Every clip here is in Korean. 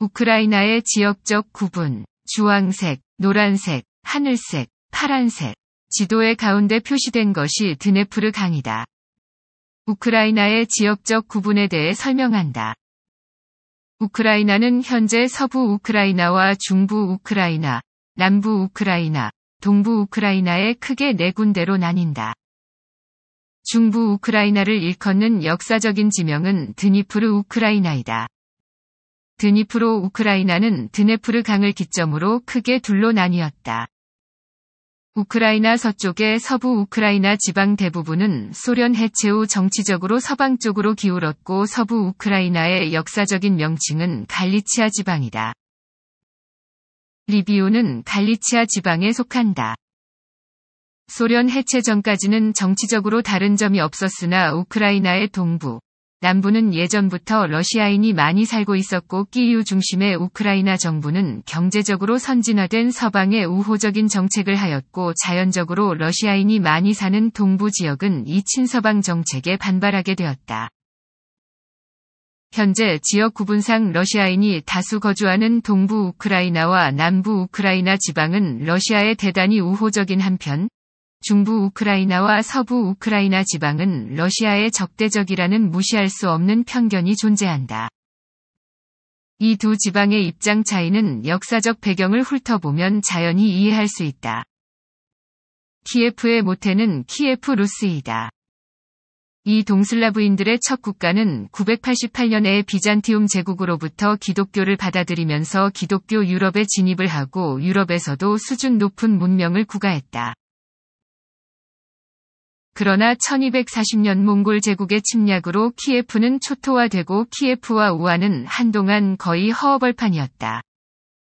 우크라이나의 지역적 구분, 주황색, 노란색, 하늘색, 파란색, 지도의 가운데 표시된 것이 드네프르 강이다. 우크라이나의 지역적 구분에 대해 설명한다. 우크라이나는 현재 서부 우크라이나와 중부 우크라이나, 남부 우크라이나, 동부 우크라이나에 크게 네 군데로 나뉜다. 중부 우크라이나를 일컫는 역사적인 지명은 드니프르 우크라이나이다. 드니프로 우크라이나는 드네프르 강을 기점으로 크게 둘로 나뉘었다. 우크라이나 서쪽의 서부 우크라이나 지방 대부분은 소련 해체 후 정치적으로 서방 쪽으로 기울었고 서부 우크라이나의 역사적인 명칭은 갈리치아 지방이다. 리비오는 갈리치아 지방에 속한다. 소련 해체 전까지는 정치적으로 다른 점이 없었으나 우크라이나의 동부, 남부는 예전부터 러시아인이 많이 살고 있었고 끼유 중심의 우크라이나 정부는 경제적으로 선진화된 서방의 우호적인 정책을 하였고 자연적으로 러시아인이 많이 사는 동부 지역은 이 친서방 정책에 반발하게 되었다. 현재 지역 구분상 러시아인이 다수 거주하는 동부 우크라이나와 남부 우크라이나 지방은 러시아에 대단히 우호적인 한편 중부 우크라이나와 서부 우크라이나 지방은 러시아의 적대적이라는 무시할 수 없는 편견이 존재한다. 이 두 지방의 입장 차이는 역사적 배경을 훑어보면 자연히 이해할 수 있다. 키예프의 모태는 키예프 루스이다. 이 동슬라브인들의 첫 국가는 988년에 비잔티움 제국으로부터 기독교를 받아들이면서 기독교 유럽에 진입을 하고 유럽에서도 수준 높은 문명을 구가했다. 그러나 1240년 몽골 제국의 침략으로 키예프는 초토화되고 키예프와 우한은 한동안 거의 허허벌판이었다.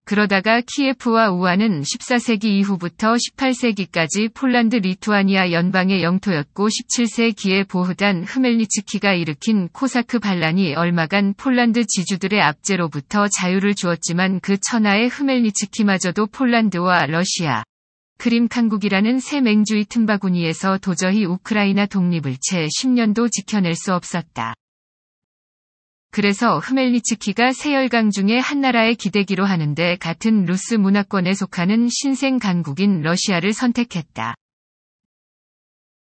그러다가 키예프와 우한은 14세기 이후부터 18세기까지 폴란드 리투아니아 연방의 영토였고 17세기에 보호단흐멜리츠키가 일으킨 코사크 반란이 얼마간 폴란드 지주들의 압제로부터 자유를 주었지만 그 천하의 흐멜리츠키마저도 폴란드와 러시아, 크림칸국이라는 새 맹주의 틈바구니에서 도저히 우크라이나 독립을 채 10년도 지켜낼 수 없었다. 그래서 흐멜리츠키가 세열강 중에 한 나라의 기대기로 하는데 같은 루스 문화권에 속하는 신생 강국인 러시아를 선택했다.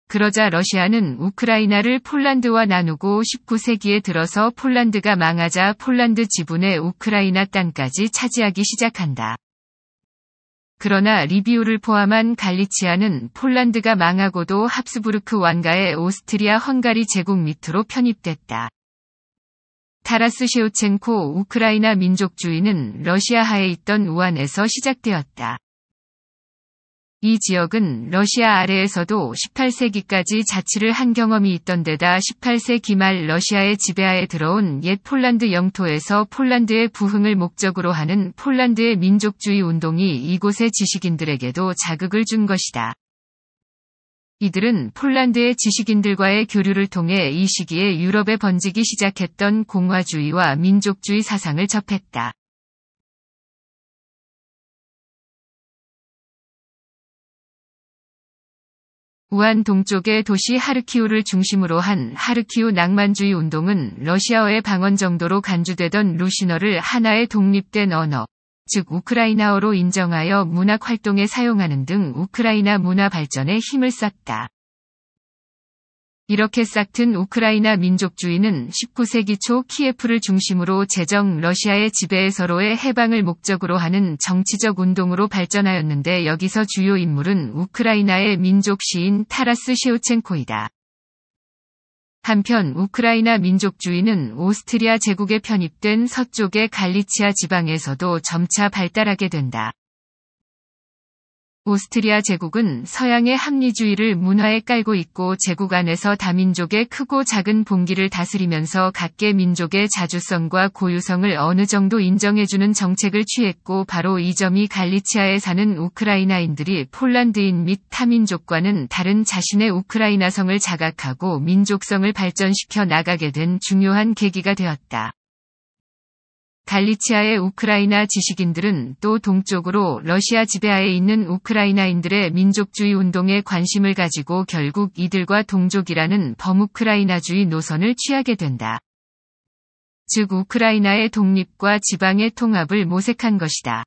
그러자 러시아는 우크라이나를 폴란드와 나누고 19세기에 들어서 폴란드가 망하자 폴란드 지분의 우크라이나 땅까지 차지하기 시작한다. 그러나 리비우를 포함한 갈리치아는 폴란드가 망하고도 합스부르크 왕가의 오스트리아 헝가리 제국 밑으로 편입됐다. 타라스 셰우첸코 우크라이나 민족주의는 러시아하에 있던 우한에서 시작되었다. 이 지역은 러시아 아래에서도 18세기까지 자치를 한 경험이 있던 데다 18세 기말 러시아의 지배하에 들어온 옛 폴란드 영토에서 폴란드의 부흥을 목적으로 하는 폴란드의 민족주의 운동이 이곳의 지식인들에게도 자극을 준 것이다. 이들은 폴란드의 지식인들과의 교류를 통해 이 시기에 유럽에 번지기 시작했던 공화주의와 민족주의 사상을 접했다. 우한 동쪽의 도시 하르키우를 중심으로 한 하르키우 낭만주의 운동은 러시아어의 방언 정도로 간주되던 루시너를 하나의 독립된 언어, 즉 우크라이나어로 인정하여 문학 활동에 사용하는 등 우크라이나 문화 발전에 힘을 쏟다. 이렇게 싹튼 우크라이나 민족주의는 19세기 초 키예프를 중심으로 제정 러시아의 지배에 서로의 해방을 목적으로 하는 정치적 운동으로 발전하였는데 여기서 주요 인물은 우크라이나의 민족 시인 타라스 시오첸코이다. 한편 우크라이나 민족주의는 오스트리아 제국에 편입된 서쪽의 갈리치아 지방에서도 점차 발달하게 된다. 오스트리아 제국은 서양의 합리주의를 문화에 깔고 있고 제국 안에서 다민족의 크고 작은 봉기를 다스리면서 각계 민족의 자주성과 고유성을 어느 정도 인정해주는 정책을 취했고 바로 이 점이 갈리치아에 사는 우크라이나인들이 폴란드인 및 타민족과는 다른 자신의 우크라이나성을 자각하고 민족성을 발전시켜 나가게 된 중요한 계기가 되었다. 갈리치아의 우크라이나 지식인들은 또 동쪽으로 러시아 지배하에 있는 우크라이나인들의 민족주의 운동에 관심을 가지고 결국 이들과 동족이라는 범우크라이나주의 노선을 취하게 된다. 즉 우크라이나의 독립과 지방의 통합을 모색한 것이다.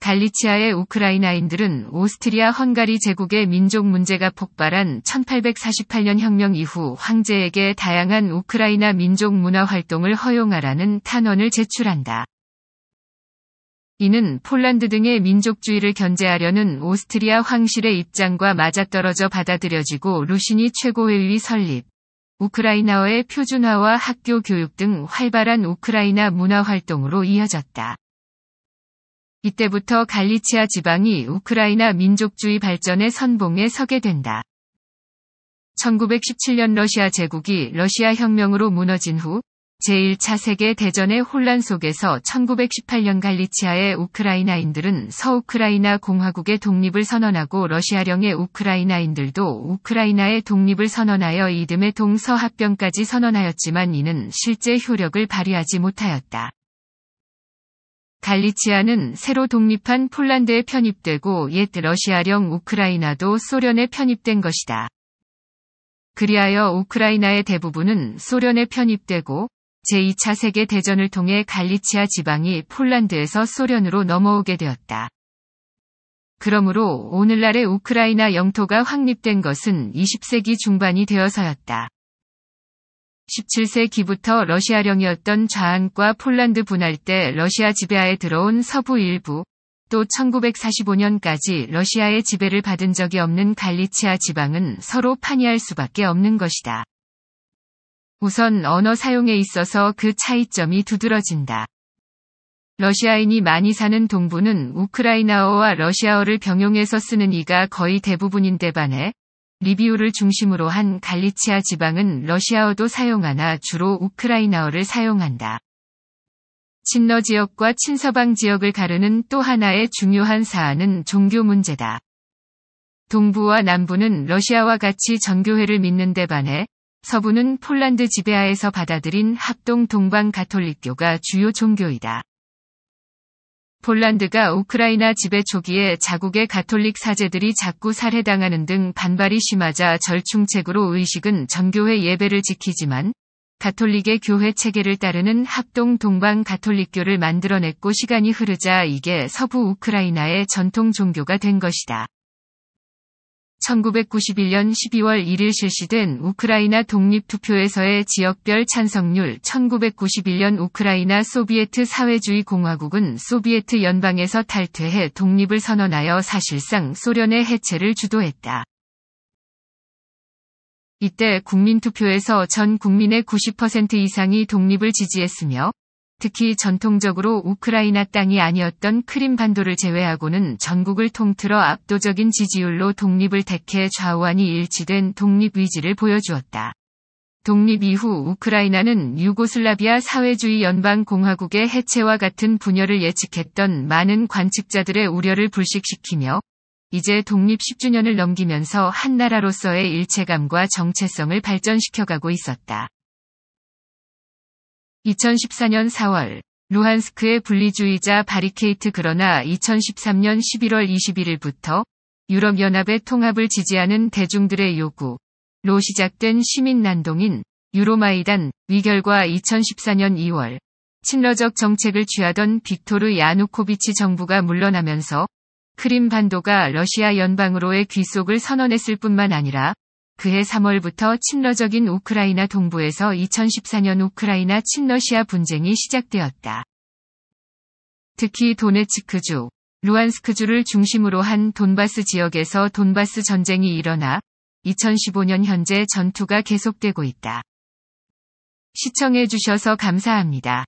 갈리치아의 우크라이나인들은 오스트리아 헝가리 제국의 민족 문제가 폭발한 1848년 혁명 이후 황제에게 다양한 우크라이나 민족 문화 활동을 허용하라는 탄원을 제출한다. 이는 폴란드 등의 민족주의를 견제하려는 오스트리아 황실의 입장과 맞아떨어져 받아들여지고 루시이 최고회의 설립, 우크라이나어의 표준화와 학교 교육 등 활발한 우크라이나 문화 활동으로 이어졌다. 이때부터 갈리치아 지방이 우크라이나 민족주의 발전의 선봉에 서게 된다. 1917년 러시아 제국이 러시아 혁명으로 무너진 후 제1차 세계 대전의 혼란 속에서 1918년 갈리치아의 우크라이나인들은 서우크라이나 공화국의 독립을 선언하고 러시아령의 우크라이나인들도 우크라이나의 독립을 선언하여 이듬해 동서합병까지 선언하였지만 이는 실제 효력을 발휘하지 못하였다. 갈리치아는 새로 독립한 폴란드에 편입되고 옛 러시아령 우크라이나도 소련에 편입된 것이다. 그리하여 우크라이나의 대부분은 소련에 편입되고 제2차 세계 대전을 통해 갈리치아 지방이 폴란드에서 소련으로 넘어오게 되었다. 그러므로 오늘날의 우크라이나 영토가 확립된 것은 20세기 중반이 되어서였다. 17세기부터 러시아령이었던 좌안과 폴란드 분할 때 러시아 지배하에 들어온 서부 일부, 또 1945년까지 러시아의 지배를 받은 적이 없는 갈리치아 지방은 서로 판이할 수밖에 없는 것이다. 우선 언어 사용에 있어서 그 차이점이 두드러진다. 러시아인이 많이 사는 동부는 우크라이나어와 러시아어를 병용해서 쓰는 이가 거의 대부분인데 반해 리비우를 중심으로 한 갈리치아 지방은 러시아어도 사용하나 주로 우크라이나어를 사용한다. 친러 지역과 친서방 지역을 가르는 또 하나의 중요한 사안은 종교 문제다. 동부와 남부는 러시아와 같이 전교회를 믿는 데 반해 서부는 폴란드 지배하에서 받아들인 합동 동방 가톨릭교가 주요 종교이다. 폴란드가 우크라이나 지배 초기에 자국의 가톨릭 사제들이 자꾸 살해당하는 등 반발이 심하자 절충책으로 의식은 전교회 예배를 지키지만 가톨릭의 교회 체계를 따르는 합동 동방 가톨릭교를 만들어냈고 시간이 흐르자 이게 서부 우크라이나의 전통 종교가 된 것이다. 1991년 12월 1일 실시된 우크라이나 독립투표에서의 지역별 찬성률 1991년 우크라이나 소비에트 사회주의 공화국은 소비에트 연방에서 탈퇴해 독립을 선언하여 사실상 소련의 해체를 주도했다. 이때 국민투표에서 전 국민의 90% 이상이 독립을 지지했으며 특히 전통적으로 우크라이나 땅이 아니었던 크림반도를 제외하고는 전국을 통틀어 압도적인 지지율로 독립을 택해 좌우안이 일치된 독립의지를 보여주었다. 독립 이후 우크라이나는 유고슬라비아 사회주의 연방공화국의 해체와 같은 분열을 예측했던 많은 관측자들의 우려를 불식시키며 이제 독립 10주년을 넘기면서 한 나라로서의 일체감과 정체성을 발전시켜가고 있었다. 2014년 4월 루한스크의 분리주의자 바리케이트 그러나 2013년 11월 21일부터 유럽연합의 통합을 지지하는 대중들의 요구로 시작된 시민 난동인 유로마이단 위결과 2014년 2월 친러적 정책을 취하던 빅토르 야누코비치 정부가 물러나면서 크림반도가 러시아 연방으로의 귀속을 선언했을 뿐만 아니라 그해 3월부터 친러적인 우크라이나 동부에서 2014년 우크라이나 친러시아 분쟁이 시작되었다. 특히 도네츠크주, 루안스크주를 중심으로 한 돈바스 지역에서 돈바스 전쟁이 일어나 2015년 현재 전투가 계속되고 있다. 시청해주셔서 감사합니다.